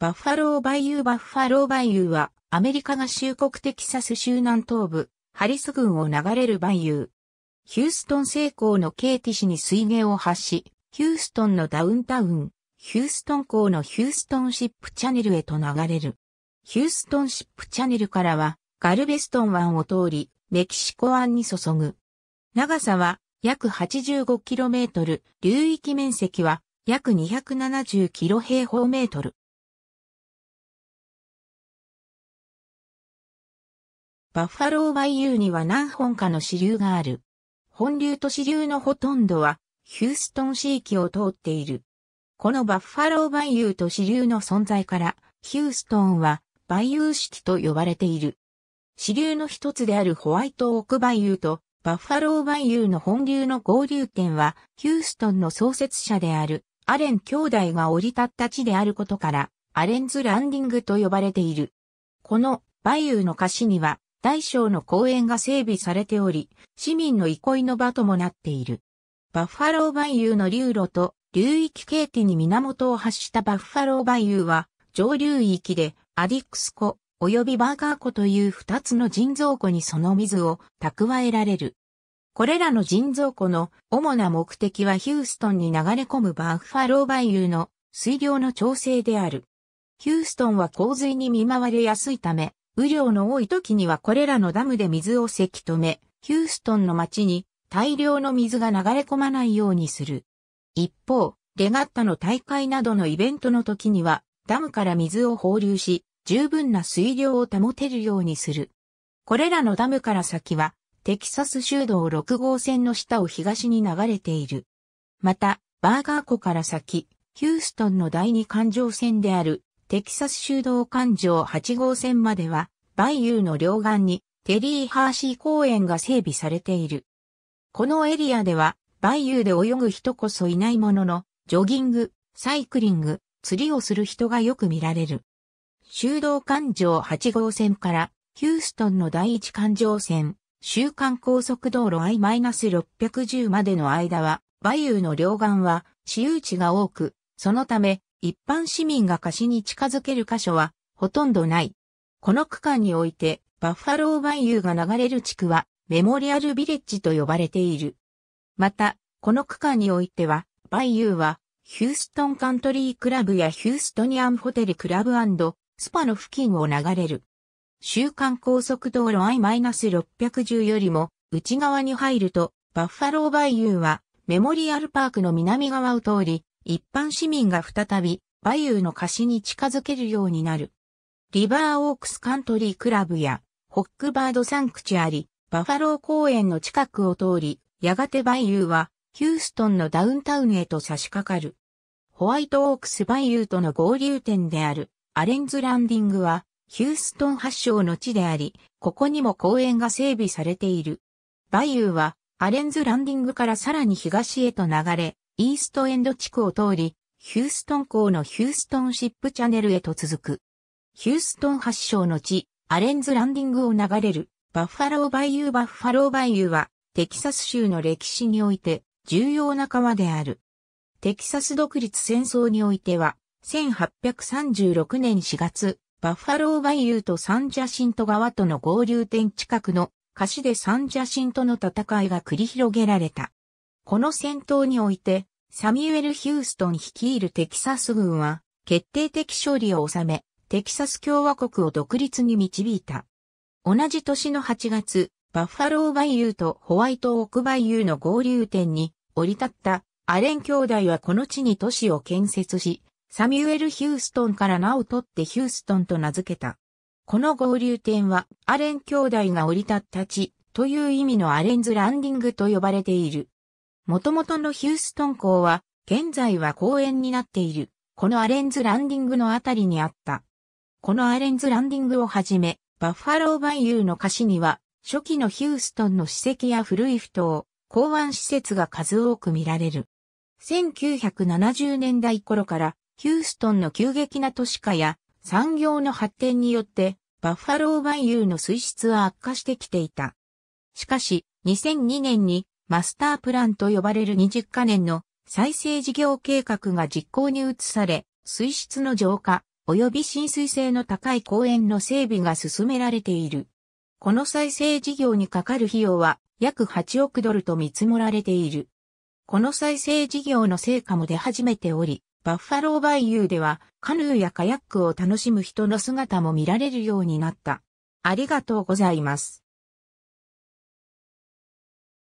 バッファローバイユーバッファローバイユーは、アメリカ合衆国テキサス州南東部、ハリス郡を流れるバイユー。ヒューストン西港のケーティ市に水源を発し、ヒューストンのダウンタウン、ヒューストン港のヒューストンシップチャネルへと流れる。ヒューストンシップチャネルからは、ガルベストン湾を通り、メキシコ湾に注ぐ。長さは約 85km、流域面積は約 270km 平方メートル。バッファローバイユーには何本かの支流がある。本流と支流のほとんどは、ヒューストン市域を通っている。このバッファローバイユーと支流の存在から、ヒューストンは、バイユー式と呼ばれている。支流の一つであるホワイトオークバイユーと、バッファローバイユーの本流の合流点は、ヒューストンの創設者である、アレン兄弟が降り立った地であることから、アレンズランディングと呼ばれている。この、バイユーの歌詞には、大小の公園が整備されており、市民の憩いの場ともなっている。バッファローバイユーの流路と流域形態に源を発したバッファローバイユーは、上流域でアディックス湖及びバーガー湖という二つの人造湖にその水を蓄えられる。これらの人造湖の主な目的はヒューストンに流れ込むバッファローバイユーの水量の調整である。ヒューストンは洪水に見舞われやすいため、雨量の多い時にはこれらのダムで水をせき止め、ヒューストンの街に大量の水が流れ込まないようにする。一方、レガッタの大会などのイベントの時には、ダムから水を放流し、十分な水量を保てるようにする。これらのダムから先は、テキサス州道6号線の下を東に流れている。また、バーガー湖から先、ヒューストンの第二環状線であるテキサス州道環状8号線までは、バイユーの両岸にテリー・ハーシー公園が整備されている。このエリアでは、バイユーで泳ぐ人こそいないものの、ジョギング、サイクリング、釣りをする人がよく見られる。修道環状8号線からヒューストンの第一環状線、週間高速道路 I-610 までの間は、バイユーの両岸は私有地が多く、そのため一般市民が貸しに近づける箇所はほとんどない。この区間においてバッファローバイユーが流れる地区はメモリアルビレッジと呼ばれている。また、この区間においては、バイユーはヒューストンカントリークラブやヒューストニアンホテルクラブスパの付近を流れる。週間高速道路 I-610 よりも内側に入ると、バッファローバイユーはメモリアルパークの南側を通り、一般市民が再び、バユーの貸しに近づけるようになる。リバーオークスカントリークラブや、ホックバードサンクチュアリ、バファロー公園の近くを通り、やがてバイユーは、ヒューストンのダウンタウンへと差し掛かる。ホワイトオークスバイユーとの合流点である、アレンズランディングは、ヒューストン発祥の地であり、ここにも公園が整備されている。バイユーは、アレンズランディングからさらに東へと流れ、イーストエンド地区を通り、ヒューストン港のヒューストンシップチャネルへと続く。ヒューストン発祥の地、アレンズランディングを流れる、バッファローバイユーバッファローバイユーは、テキサス州の歴史において、重要な川である。テキサス独立戦争においては、1836年4月、バッファローバイユーとサンジャシント川との合流点近くの歌詞でサンジャシントの戦いが繰り広げられた。この戦闘において、サミュエル・ヒューストン率いるテキサス軍は、決定的勝利を収め、テキサス共和国を独立に導いた。同じ年の8月、バッファローバイユーとホワイトオークバイユーの合流点に降り立ったアレン兄弟はこの地に都市を建設し、サミュエル・ヒューストンから名を取ってヒューストンと名付けた。この合流点はアレン兄弟が降り立った地という意味のアレンズ・ランディングと呼ばれている。元々のヒューストン港は、現在は公園になっている、このアレンズランディングのあたりにあった。このアレンズランディングをはじめ、バッファローバイユーの歌詞には、初期のヒューストンの史跡や古い埠頭、港湾施設が数多く見られる。1970年代頃から、ヒューストンの急激な都市化や産業の発展によって、バッファローバイユーの水質は悪化してきていた。しかし、2002年にマスタープランと呼ばれる20カ年の再生事業計画が実行に移され、水質の浄化、及び浸水性の高い公園の整備が進められている。この再生事業にかかる費用は約8億ドルと見積もられている。この再生事業の成果も出始めており、バッファローバイユーではカヌーやカヤックを楽しむ人の姿も見られるようになった。ありがとうございます。